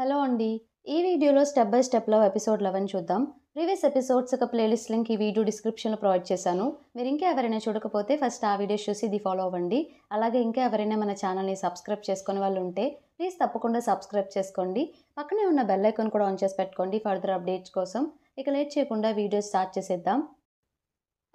hello అండి ఈ వీడియోలో స్టెప్ బై స్టెప్లో ఎపిసోడ్ లెవెన్ చూద్దాం ప్రీవియస్ ఎపిసోడ్స్ ఒక ప్లేలిస్ట్ లింక్ ఈ వీడియో డిస్క్రిప్షన్లో ప్రొవైడ్ చేశాను మీరు ఇంకా ఎవరైనా చూడకపోతే ఫస్ట్ ఆ వీడియోస్ చూసి ఇది ఫాలో అవ్వండి అలాగే ఇంకా ఎవరైనా మన ఛానల్ని సబ్స్క్రైబ్ చేసుకునే వాళ్ళు ఉంటే ప్లీజ్ తప్పకుండా సబ్స్క్రైబ్ చేసుకోండి పక్కనే ఉన్న బెల్ ఐకాన్ కూడా ఆన్ చేసి పెట్టుకోండి ఫర్దర్ అప్డేట్స్ కోసం ఇక లేట్ చేయకుండా వీడియోస్ స్టార్ట్ చేసేద్దాం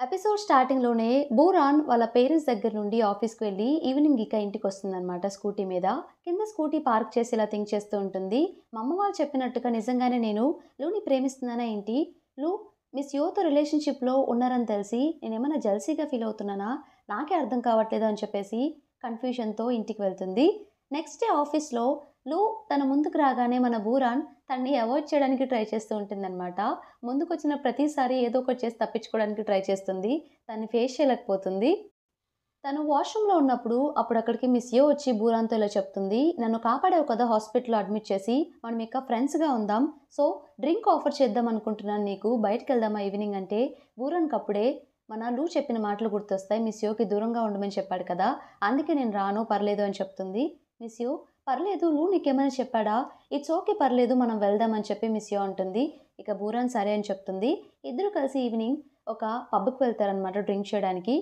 ఎపిసోడ్ స్టార్టింగ్లోనే బూరాన్ వాళ్ళ పేరెంట్స్ దగ్గర నుండి ఆఫీస్కి వెళ్ళి ఈవినింగ్ ఇక ఇంటికి వస్తుందన్నమాట స్కూటీ మీద కింద స్కూటీ పార్క్ చేసేలా థింక్ చేస్తూ ఉంటుంది మా అమ్మ వాళ్ళు చెప్పినట్టుగా నిజంగానే నేను లూని ప్రేమిస్తున్నానా ఏంటి లూ మిస్ యోతో రిలేషన్షిప్లో ఉన్నారని తెలిసి నేను ఏమైనా జల్సీగా ఫీల్ అవుతున్నానా నాకే అర్థం కావట్లేదు అని చెప్పేసి కన్ఫ్యూషన్తో ఇంటికి వెళ్తుంది నెక్స్ట్ డే ఆఫీస్లో లూ తన ముందుకు రాగానే మన బూరాన్ తన్ని అవాయిడ్ చేయడానికి ట్రై చేస్తూ ఉంటుందన్నమాట ముందుకు వచ్చిన ప్రతిసారి ఏదో ఒకటి చేసి తప్పించుకోవడానికి ట్రై చేస్తుంది తను ఫేస్ చేయలేకపోతుంది తను వాష్రూమ్లో ఉన్నప్పుడు అప్పుడు అక్కడికి మిస్ యో వచ్చి బూరాన్తో ఇలా చెప్తుంది నన్ను కాపాడావు కదా హాస్పిటల్లో అడ్మిట్ చేసి మనం ఇక ఫ్రెండ్స్గా ఉందాం సో డ్రింక్ ఆఫర్ చేద్దాం అనుకుంటున్నాను నీకు బయటకు వెళ్దామా ఈవినింగ్ అంటే బూరాన్కి అప్పుడే మన లూ చెప్పిన మాటలు గుర్తొస్తాయి మిస్ యోకి దూరంగా ఉండమని చెప్పాడు కదా అందుకే నేను రాను పర్లేదు అని చెప్తుంది మిస్ యో పర్లేదు లూ నీకేమైనా చెప్పాడా ఇట్స్ ఓకే పర్లేదు మనం వెళ్దామని చెప్పి మిస్యో అంటుంది ఇక బూరాన్ సరే అని చెప్తుంది ఇద్దరు కలిసి ఈవినింగ్ ఒక పబ్కి వెళ్తారనమాట డ్రింక్ చేయడానికి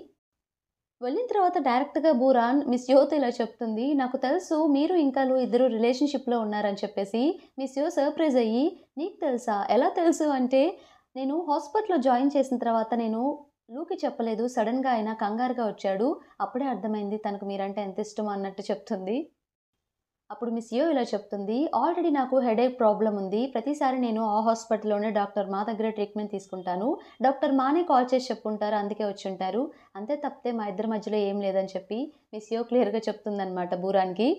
వెళ్ళిన తర్వాత డైరెక్ట్గా బూరాన్ మిస్ యోత్ ఇలా చెప్తుంది నాకు తెలుసు మీరు ఇంకాలు ఇద్దరు రిలేషన్షిప్లో ఉన్నారని చెప్పేసి మిస్ యో సర్ప్రైజ్ అయ్యి నీకు తెలుసా ఎలా తెలుసు అంటే నేను హాస్పిటల్లో జాయిన్ చేసిన తర్వాత నేను లూకి చెప్పలేదు సడన్గా ఆయన కంగారుగా వచ్చాడు అప్పుడే అర్థమైంది తనకు మీరంటే ఎంత ఇష్టం అన్నట్టు చెప్తుంది అప్పుడు మిస్ యూ ఇలా చెప్తుంది ఆల్రెడీ నాకు హెడేక్ ప్రాబ్లం ఉంది ప్రతిసారి నేను ఆ హాస్పిటల్లోనే డాక్టర్ మా దగ్గర ట్రీట్మెంట్ తీసుకుంటాను డాక్టర్ మానే కాల్ చేసి చెప్పుంటారు అందుకే వచ్చి ఉంటారు అంతే తప్పితే మా ఇద్దరి మధ్యలో ఏం లేదని చెప్పి మిస్ యూ క్లియర్గా చెప్తుందనమాట బూరానికి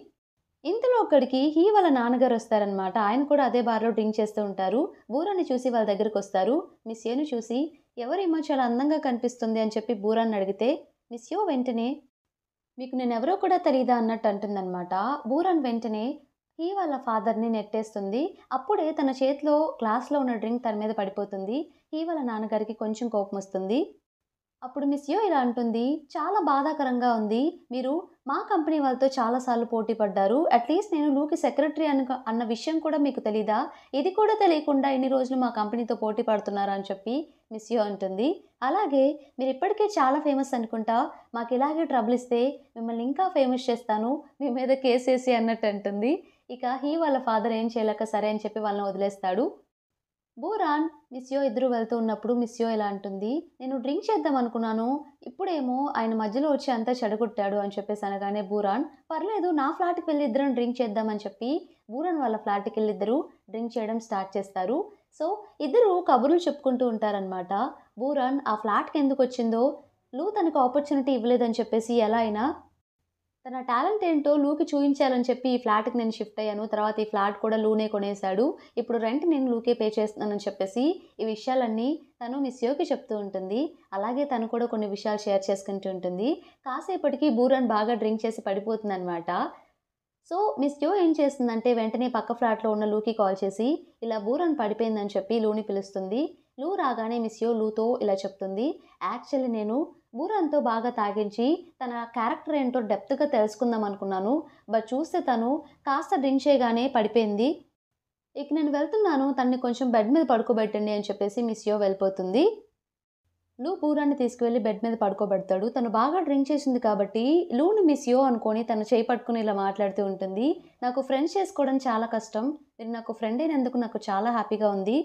ఇంతలో ఒక్కడికి హీ వాళ్ళ నాన్నగారు వస్తారనమాట ఆయన కూడా అదే బార్లో డ్రింక్ చేస్తూ ఉంటారు బూరాన్ని చూసి వాళ్ళ దగ్గరికి వస్తారు మిస్ యోను చూసి ఎవరేమో చాలా అందంగా కనిపిస్తుంది అని చెప్పి బూరాన్ని అడిగితే మిస్ యో వెంటనే మీకు నేను ఎవరో కూడా తెలియదా అన్నట్టు అంటుందన్నమాట బూరన్ వెంటనే హీ వాళ్ళ ఫాదర్ని నెట్టేస్తుంది అప్పుడే తన చేతిలో క్లాస్లో ఉన్న డ్రింక్ తన మీద పడిపోతుంది హీ వాళ్ళ నాన్నగారికి కొంచెం కోపం వస్తుంది అప్పుడు మిస్ యూ ఇలా అంటుంది చాలా బాధాకరంగా ఉంది మీరు మా కంపెనీ వాళ్ళతో చాలాసార్లు పోటీ పడ్డారు అట్లీస్ట్ నేను లూకి సెక్రటరీ అను అన్న విషయం కూడా మీకు తెలీదా ఇది కూడా తెలియకుండా ఇన్ని రోజులు మా కంపెనీతో పోటీ పడుతున్నారా అని చెప్పి మిస్ యూ అంటుంది అలాగే మీరు ఇప్పటికే చాలా ఫేమస్ అనుకుంటా మాకు ఇలాగే ట్రబుల్ ఇస్తే మిమ్మల్ని ఇంకా ఫేమస్ చేస్తాను మీ మీద కేసేసి అన్నట్టు అంటుంది ఇక హీ వాళ్ళ ఫాదర్ ఏం చేయలేక సరే అని చెప్పి వాళ్ళని వదిలేస్తాడు బోరాన్ మిస్యో ఇద్దరు వెళ్తూ ఉన్నప్పుడు మిస్యో ఇలా అంటుంది నేను డ్రింక్ చేద్దాం అనుకున్నాను ఇప్పుడేమో ఆయన మధ్యలో వచ్చి అంతా చెడగొట్టాడు అని చెప్పేసి అనగానే బూరాన్ పర్లేదు నా ఫ్లాట్కి వెళ్ళి ఇద్దరం డ్రింక్ చేద్దామని చెప్పి బూరాన్ వాళ్ళ ఫ్లాట్కి వెళ్ళి ఇద్దరు డ్రింక్ చేయడం స్టార్ట్ చేస్తారు సో ఇద్దరు కబుర్లు చెప్పుకుంటూ ఉంటారనమాట బూరాన్ ఆ ఫ్లాట్కి ఎందుకు వచ్చిందో లూ తనకు ఆపర్చునిటీ ఇవ్వలేదని చెప్పేసి ఎలా అయినా తన టాలెంట్ ఏంటో లూకి చూపించాలని చెప్పి ఈ ఫ్లాట్కి నేను షిఫ్ట్ అయ్యాను తర్వాత ఈ ఫ్లాట్ కూడా లూనే కొనేశాడు ఇప్పుడు రెంట్ నేను లూకే పే చేస్తున్నానని చెప్పేసి ఈ విషయాలన్నీ తను మిస్ యోకి చెప్తూ ఉంటుంది అలాగే తను కూడా కొన్ని విషయాలు షేర్ చేసుకుంటూ ఉంటుంది కాసేపటికి బూరన్ బాగా డ్రింక్ చేసి పడిపోతుంది అనమాట సో మిస్ యో ఏం చేస్తుందంటే వెంటనే పక్క ఫ్లాట్లో ఉన్న లూకి కాల్ చేసి ఇలా బూరన్ పడిపోయిందని చెప్పి లూని పిలుస్తుంది లూ రాగానే మిస్ యో లూతో ఇలా చెప్తుంది యాక్చువల్లీ నేను బూరాన్తో బాగా తాగించి తన క్యారెక్టర్ ఏంటో డెప్త్గా తెలుసుకుందాం అనుకున్నాను బట్ చూస్తే తను కాస్త డ్రింక్ చేయగానే పడిపోయింది ఇక నేను వెళ్తున్నాను తనని కొంచెం బెడ్ మీద పడుకోబెట్టండి అని చెప్పేసి మిస్యో వెళ్ళిపోతుంది లూ బూరాన్ని తీసుకువెళ్ళి బెడ్ మీద పడుకోబెడతాడు తను బాగా డ్రింక్ చేసింది కాబట్టి లూని మిస్యో అనుకొని తను చేయి పట్టుకుని ఇలా మాట్లాడుతూ ఉంటుంది నాకు ఫ్రెండ్స్ చేసుకోవడం చాలా కష్టం మీరు నాకు ఫ్రెండ్ అయినందుకు నాకు చాలా హ్యాపీగా ఉంది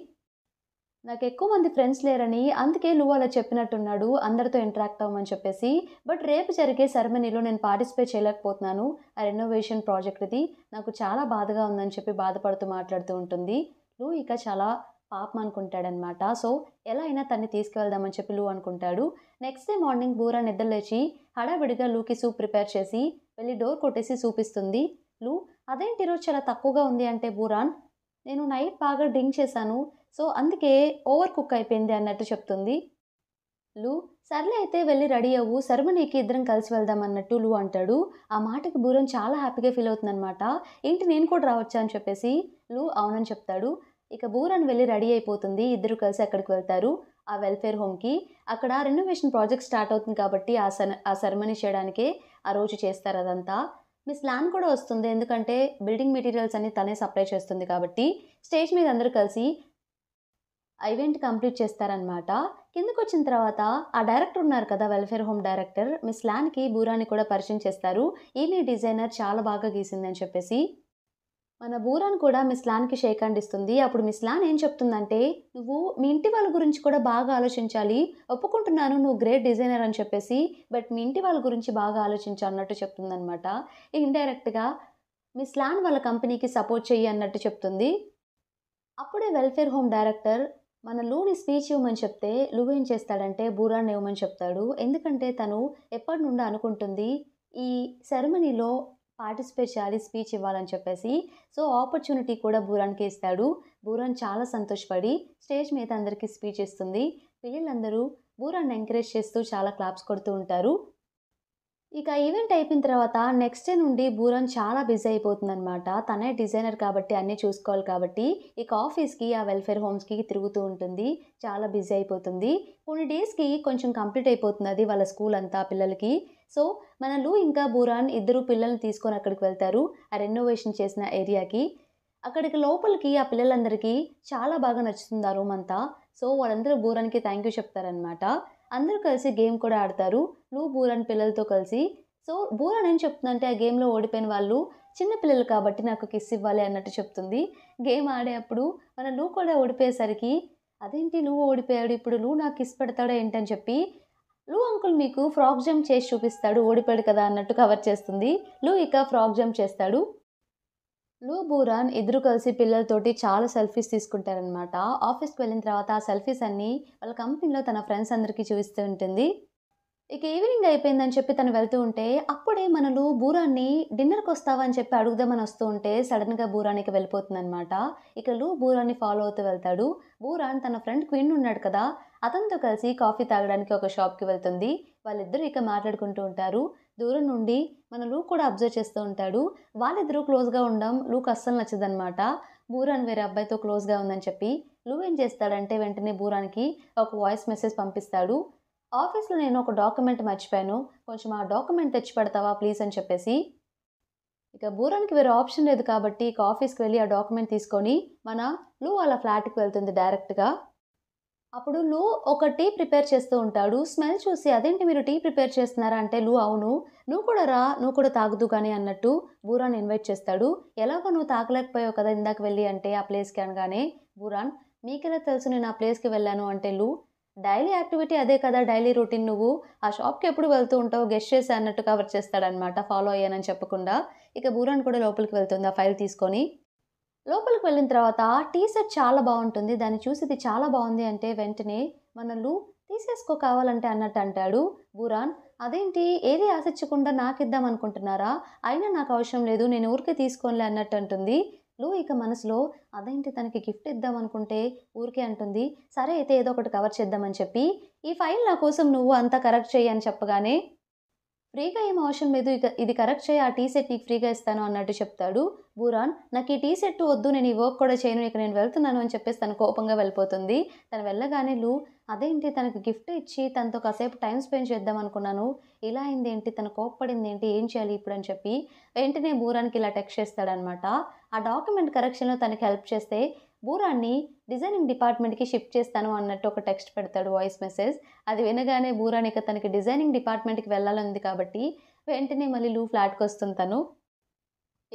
నాకు ఎక్కువ మంది ఫ్రెండ్స్ లేరని అందుకే నువ్వు అలా చెప్పినట్టున్నాడు అందరితో ఇంటరాక్ట్ అవ్వమని చెప్పేసి బట్ రేపు జరిగే సెరమనీలో నేను పార్టిసిపేట్ చేయలేకపోతున్నాను ఆ రెనోవేషన్ ప్రాజెక్ట్ ఇది నాకు చాలా బాధగా ఉందని చెప్పి బాధపడుతూ మాట్లాడుతూ ఉంటుంది లూ ఇక చాలా పాపం అనుకుంటాడనమాట సో ఎలా అయినా తన్ని తీసుకువెళ్దామని చెప్పి లూ అనుకుంటాడు నెక్స్ట్ డే మార్నింగ్ బూరా నిద్రలేచి హడావిడిగా లూకి సూప్ ప్రిపేర్ చేసి వెళ్ళి డోర్ కొట్టేసి చూపిస్తుంది లూ అదేంటి రోజు చాలా తక్కువగా ఉంది అంటే బూరాన్ నేను నైట్ బాగా డ్రింక్ చేశాను సో అందుకే ఓవర్ కుక్ అయిపోయింది అన్నట్టు చెప్తుంది లు సర్లే అయితే వెళ్ళి రెడీ అవ్వు శర్మనీకి ఇద్దరం కలిసి వెళ్దాం అన్నట్టు లు అంటాడు ఆ మాటకి బూరం చాలా హ్యాపీగా ఫీల్ అవుతుందనమాట ఏంటి నేను కూడా రావచ్చా అని చెప్పేసి లు అవునని చెప్తాడు ఇక బూరన్ వెళ్ళి రెడీ అయిపోతుంది ఇద్దరు కలిసి అక్కడికి వెళ్తారు ఆ వెల్ఫేర్ హోమ్కి అక్కడ రెనోవేషన్ ప్రాజెక్ట్ స్టార్ట్ అవుతుంది కాబట్టి ఆ సర్ ఆ సెరమనీ చేయడానికే ఆ రోజు చేస్తారు అదంతా మిస్ లాన్ కూడా వస్తుంది ఎందుకంటే బిల్డింగ్ మెటీరియల్స్ అన్ని తనే సప్లై చేస్తుంది కాబట్టి స్టేజ్ మీద అందరూ కలిసి ఈవెంట్ కంప్లీట్ చేస్తారనమాట కిందకు వచ్చిన తర్వాత ఆ డైరెక్టర్ ఉన్నారు కదా వెల్ఫేర్ హోమ్ డైరెక్టర్ మిస్ ల్యాన్కి బూరాని కూడా పరిచయం చేస్తారు ఈమె డిజైనర్ చాలా బాగా గీసిందని చెప్పేసి మన బూరాన్ కూడా మిస్ ల్యాన్కి షేక్ హ్యాండ్ ఇస్తుంది అప్పుడు మిస్ ల్యాన్ ఏం చెప్తుందంటే నువ్వు మీ ఇంటి వాళ్ళ గురించి కూడా బాగా ఆలోచించాలి ఒప్పుకుంటున్నాను నువ్వు గ్రేట్ డిజైనర్ అని చెప్పేసి బట్ మీ ఇంటి వాళ్ళ గురించి బాగా ఆలోచించు అన్నట్టు చెప్తుందనమాట ఇండైరెక్ట్గా మిస్ ల్యాన్ వాళ్ళ కంపెనీకి సపోర్ట్ చెయ్యి అన్నట్టు చెప్తుంది అప్పుడే వెల్ఫేర్ హోమ్ డైరెక్టర్ మన లూని స్పీచ్ ఇవ్వమని చెప్తే లూవ్ ఏం చేస్తాడంటే బూరాన్ని ఇవ్వమని చెప్తాడు ఎందుకంటే తను ఎప్పటి నుండి అనుకుంటుంది ఈ సెరమనీలో పార్టిసిపేట్ చేయాలి స్పీచ్ ఇవ్వాలని చెప్పేసి సో ఆపర్చునిటీ కూడా బూరాన్కి ఇస్తాడు బూరాన్ చాలా సంతోషపడి స్టేజ్ మీద అందరికీ స్పీచ్ ఇస్తుంది పిల్లలందరూ బూరాన్ని ఎంకరేజ్ చేస్తూ చాలా క్లాప్స్ కొడుతూ ఉంటారు ఇక ఈవెంట్ అయిపోయిన తర్వాత నెక్స్ట్ డే నుండి బూరన్ చాలా బిజీ అయిపోతుంది అనమాట తనే డిజైనర్ కాబట్టి అన్నీ చూసుకోవాలి కాబట్టి ఇక ఆఫీస్కి ఆ వెల్ఫేర్ హోమ్స్కి తిరుగుతూ ఉంటుంది చాలా బిజీ అయిపోతుంది కొన్ని డేస్కి కొంచెం కంప్లీట్ అయిపోతుంది అది వాళ్ళ స్కూల్ అంతా పిల్లలకి సో మన లూ ఇంకా బూరాన్ ఇద్దరు పిల్లల్ని తీసుకొని అక్కడికి వెళ్తారు ఆ రెనోవేషన్ చేసిన ఏరియాకి అక్కడికి లోపలికి ఆ పిల్లలందరికీ చాలా బాగా నచ్చుతుంది ఆ రూమ్ అంతా సో వాళ్ళందరూ బూరానికి థ్యాంక్ యూ చెప్తారనమాట అందరూ కలిసి గేమ్ కూడా ఆడతారు నువ్వు బూరన్ పిల్లలతో కలిసి సో బూరన్ ఏం చెప్తుందంటే ఆ గేమ్లో ఓడిపోయిన వాళ్ళు చిన్న పిల్లలు కాబట్టి నాకు కిస్ ఇవ్వాలి అన్నట్టు చెప్తుంది గేమ్ ఆడేటప్పుడు మన నువ్వు కూడా ఓడిపోయేసరికి అదేంటి నువ్వు ఓడిపోయాడు ఇప్పుడు నువ్వు నాకు కిస్ పెడతాడో ఏంటని చెప్పి లూ అంకుల్ మీకు ఫ్రాక్ జంప్ చేసి చూపిస్తాడు ఓడిపోయాడు కదా అన్నట్టు కవర్ చేస్తుంది లూ ఇక ఫ్రాక్ జంప్ చేస్తాడు లూ బూరాన్ ఇద్దరు కలిసి పిల్లలతోటి చాలా సెల్ఫీస్ తీసుకుంటారనమాట ఆఫీస్కి వెళ్ళిన తర్వాత ఆ సెల్ఫీస్ అన్నీ వాళ్ళ కంపెనీలో తన ఫ్రెండ్స్ అందరికీ చూపిస్తూ ఉంటుంది ఇక ఈవినింగ్ అయిపోయిందని చెప్పి తను వెళ్తూ ఉంటే అప్పుడే మనలు బూరాన్ని డిన్నర్కి వస్తావా అని చెప్పి అడుగుదామని వస్తూ ఉంటే సడన్గా బూరానికి వెళ్ళిపోతుందనమాట ఇక లూ బూరాన్ని ఫాలో అవుతూ వెళ్తాడు బూరాన్ తన ఫ్రెండ్ క్వీన్ ఉన్నాడు కదా అతనితో కలిసి కాఫీ తాగడానికి ఒక షాప్కి వెళ్తుంది వాళ్ళిద్దరూ ఇక మాట్లాడుకుంటూ ఉంటారు దూరం నుండి మన లూక్ కూడా అబ్జర్వ్ చేస్తూ ఉంటాడు వాళ్ళిద్దరూ క్లోజ్గా ఉండడం లూక్ అస్సలు నచ్చదనమాట బూరాన్ వేరే అబ్బాయితో క్లోజ్గా ఉందని చెప్పి లూ ఏం చేస్తాడంటే వెంటనే బూరానికి ఒక వాయిస్ మెసేజ్ పంపిస్తాడు ఆఫీస్లో నేను ఒక డాక్యుమెంట్ మర్చిపోయాను కొంచెం ఆ డాక్యుమెంట్ తెచ్చి పెడతావా ప్లీజ్ అని చెప్పేసి ఇక బూరానికి వేరే ఆప్షన్ లేదు కాబట్టి ఇక ఆఫీస్కి వెళ్ళి ఆ డాక్యుమెంట్ తీసుకొని మన లూ వాళ్ళ ఫ్లాట్కి వెళ్తుంది డైరెక్ట్గా అప్పుడు లూ ఒక టీ ప్రిపేర్ చేస్తూ ఉంటాడు స్మెల్ చూసి అదేంటి మీరు టీ ప్రిపేర్ చేస్తున్నారా అంటే లూ అవును నువ్వు కూడా రా నువ్వు కూడా తాగుదు కానీ అన్నట్టు బూరాన్ ఇన్వైట్ చేస్తాడు ఎలాగో నువ్వు తాగలేకపోయావు కదా ఇందాక వెళ్ళి అంటే ఆ ప్లేస్కి అనగానే బూరాన్ మీకెలా తెలుసు నేను ఆ ప్లేస్కి వెళ్ళాను అంటే లూ డైలీ యాక్టివిటీ అదే కదా డైలీ రొటీన్ నువ్వు ఆ షాప్కి ఎప్పుడు వెళ్తూ ఉంటావు గెస్ట్ చేసి అన్నట్టు కవర్ చేస్తాడనమాట ఫాలో అయ్యానని చెప్పకుండా ఇక బూరాన్ కూడా లోపలికి వెళ్తుంది ఆ ఫైల్ తీసుకొని లోపలికి వెళ్ళిన తర్వాత టీ షర్ట్ చాలా బాగుంటుంది దాన్ని చూసి ఇది చాలా బాగుంది అంటే వెంటనే మనల్ని తీసేసుకో కావాలంటే అన్నట్టు అంటాడు బురాన్ అదేంటి ఏది ఆశించకుండా నాకు ఇద్దాం అనుకుంటున్నారా అయినా నాకు అవసరం లేదు నేను ఊరికే తీసుకోనిలే అన్నట్టు అంటుంది లూ ఇక మనసులో అదేంటి తనకి గిఫ్ట్ ఇద్దాం అనుకుంటే ఊరికే అంటుంది సరే అయితే ఏదో ఒకటి కవర్ చేద్దామని చెప్పి ఈ ఫైల్ నా కోసం నువ్వు అంతా కరెక్ట్ చెయ్యి అని చెప్పగానే ఫ్రీగా ఏం అవసరం లేదు ఇక ఇది కరెక్ట్ చేయి ఆ టీ సెట్ నీకు ఫ్రీగా ఇస్తాను అన్నట్టు చెప్తాడు బూరాన్ నాకు ఈ టీ సెట్ వద్దు నేను ఈ వర్క్ కూడా చేయను ఇక నేను వెళ్తున్నాను అని చెప్పేసి తను కోపంగా వెళ్ళిపోతుంది తను వెళ్ళగానే లూ అదేంటి తనకు గిఫ్ట్ ఇచ్చి తనతో కాసేపు టైం స్పెండ్ చేద్దాం అనుకున్నాను ఇలా అయింది ఏంటి తన కోప్పడింది ఏంటి ఏం చేయాలి ఇప్పుడు అని చెప్పి వెంటనే బూరానికి ఇలా టెక్స్ట్ చేస్తాడనమాట ఆ డాక్యుమెంట్ కరెక్షన్లో తనకి హెల్ప్ చేస్తే బూరాన్ని డిజైనింగ్ డిపార్ట్మెంట్కి షిఫ్ట్ చేస్తాను అన్నట్టు ఒక టెక్స్ట్ పెడతాడు వాయిస్ మెసేజ్ అది వినగానే బూరానికి తనకి డిజైనింగ్ డిపార్ట్మెంట్కి వెళ్ళాలని కాబట్టి వెంటనే మళ్ళీ లూ ఫ్లాట్కి వస్తుంది తను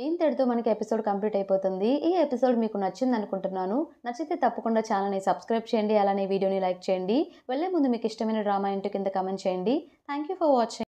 ఇంతటితో మనకి ఎపిసోడ్ కంప్లీట్ అయిపోతుంది ఈ ఎపిసోడ్ మీకు నచ్చింది అనుకుంటున్నాను నచ్చితే తప్పకుండా ఛానల్ని సబ్స్క్రైబ్ చేయండి అలానే వీడియోని లైక్ చేయండి వెళ్ళే ముందు మీకు ఇష్టమైన డ్రామా ఇంటి కింద కమెంట్ చేయండి థ్యాంక్ యూ ఫర్ వాచింగ్